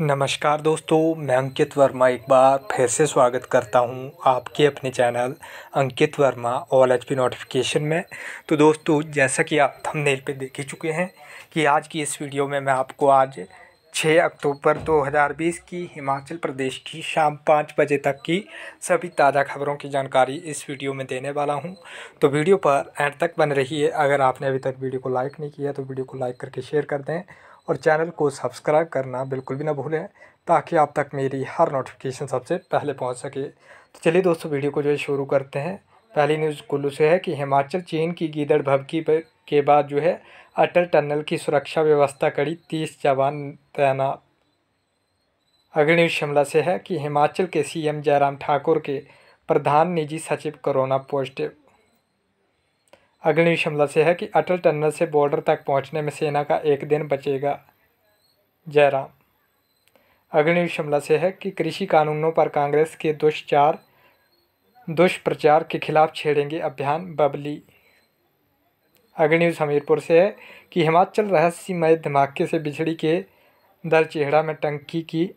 नमस्कार दोस्तों मैं अंकित वर्मा एक बार फिर से स्वागत करता हूं आपके अपने channel Ankit Verma all H P notification में तो दोस्तों जैसा कि आप थंबनेल पे देख ही चुके हैं कि आज की इस वीडियो में मैं आपको आज 6 अक्टूबर 2020 की हिमाचल प्रदेश की शाम पाँच बजे तक की सभी ताज़ा खबरों की जानकारी इस वीडियो में देने वाला हूं तो वीडियो पर एंड तक बन रही है अगर आपने अभी तक वीडियो को लाइक नहीं किया तो वीडियो को लाइक करके शेयर कर दें और चैनल को सब्सक्राइब करना बिल्कुल भी ना भूलें ताकि आप तक मेरी हर नोटिफिकेशन सबसे पहले पहुंच सके तो चलिए दोस्तों वीडियो को जो है शुरू करते हैं पहली न्यूज़ कुल्लू से है कि हिमाचल चीन की गीदड़ भबकी के बाद जो है अटल टनल की सुरक्षा व्यवस्था कड़ी तीस जवान तैनात अगली न्यूज़ शिमला से है कि हिमाचल के सीएम जयराम ठाकुर के प्रधान निजी सचिव कोरोना पॉजिटिव अग्नि शिमला से है कि अटल टनल से बॉर्डर तक पहुंचने में सेना का एक दिन बचेगा जयराम अग्नि शिमला से है कि कृषि कानूनों पर कांग्रेस के दुष्चार दुष्प्रचार के खिलाफ छेड़ेंगे अभियान बबली अग्नि हमीरपुर से है कि हिमाचल रहस्यमय धमाके से बिछड़ी के दरचेहड़ा में टंकी की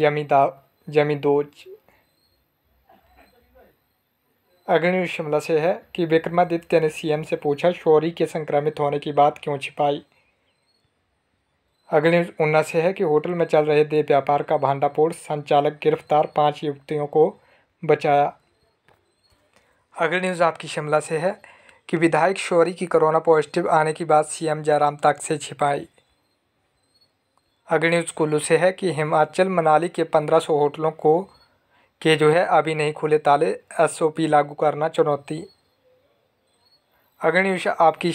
जमीदा जमीदोज अग्नि न्यूज़ शिमला से है कि विक्रमादित्य ने सीएम से पूछा शौरी के संक्रमित होने की बात क्यों छिपाई अग्नि न्यूज़ ऊना से है कि होटल में चल रहे देह व्यापार का भांडापोड़ संचालक गिरफ्तार पाँच युवतियों को बचाया अगली न्यूज़ आपकी शिमला से है कि विधायक शौरी की कोरोना पॉजिटिव आने की बात सीएम जयराम ताक से छिपाई अगली न्यूज़ कुल्लू से है कि हिमाचल मनाली के पंद्रह होटलों को के जो है अभी नहीं खुले ताले एसओपी लागू करना चुनौती अग्रणी विषय आपकी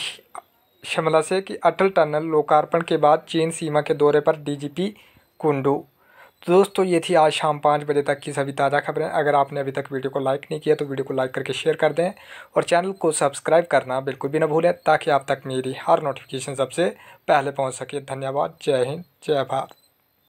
शिमला से कि अटल टनल लोकार्पण के बाद चीन सीमा के दौरे पर डीजीपी कुंडू तो दोस्तों ये थी आज शाम पाँच बजे तक की सभी ताज़ा खबरें अगर आपने अभी तक वीडियो को लाइक नहीं किया तो वीडियो को लाइक करके शेयर कर दें और चैनल को सब्सक्राइब करना बिल्कुल भी ना भूलें ताकि आप तक मेरी हर नोटिफिकेशन सबसे पहले पहुँच सके धन्यवाद जय हिंद जय भारत